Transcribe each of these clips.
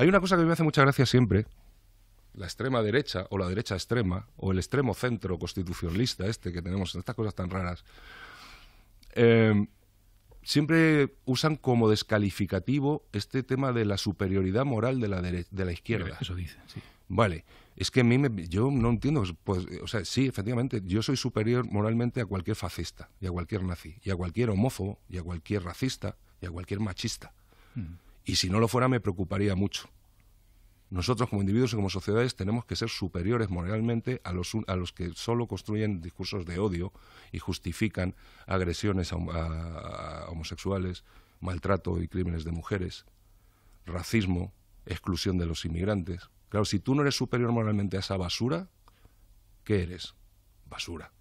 Hay una cosa que me hace mucha gracia siempre. La extrema derecha o la derecha extrema o el extremo centro constitucionalista este que tenemos en estas cosas tan raras, eh, siempre usan como descalificativo este tema de la superioridad moral de la, de la izquierda. Eso dice, sí. Vale, es que a mí yo no entiendo, pues, o sea, sí, efectivamente, yo soy superior moralmente a cualquier fascista, y a cualquier nazi, y a cualquier homófobo, y a cualquier racista, y a cualquier machista. Mm. Y si no lo fuera, me preocuparía mucho. Nosotros como individuos y como sociedades tenemos que ser superiores moralmente a los, a los que solo construyen discursos de odio y justifican agresiones a, a homosexuales, maltrato y crímenes de mujeres, racismo, exclusión de los inmigrantes. Claro, si tú no eres superior moralmente a esa basura, ¿qué eres? Basura.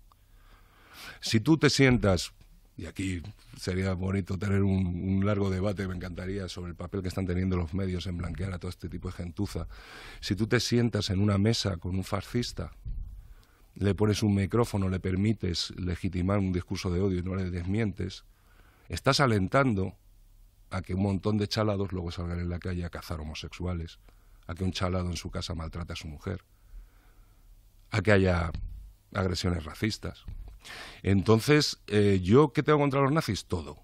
Si tú te sientas y aquí sería bonito tener un, largo debate, me encantaría, sobre el papel que están teniendo los medios en blanquear a todo este tipo de gentuza. Si tú te sientas en una mesa con un fascista, le pones un micrófono, le permites legitimar un discurso de odio y no le desmientes, estás alentando a que un montón de chalados luego salgan en la calle a cazar homosexuales, a que un chalado en su casa maltrate a su mujer, a que haya agresiones racistas. Entonces, eh, ¿yo qué tengo contra los nazis? Todo.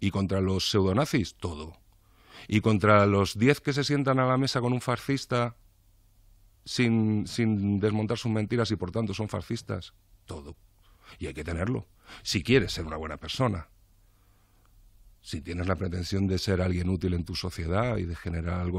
Y contra los pseudonazis, todo. Y contra los diez que se sientan a la mesa con un fascista sin, sin desmontar sus mentiras y por tanto son fascistas, todo. Y hay que tenerlo. Si quieres ser una buena persona, si tienes la pretensión de ser alguien útil en tu sociedad y de generar algo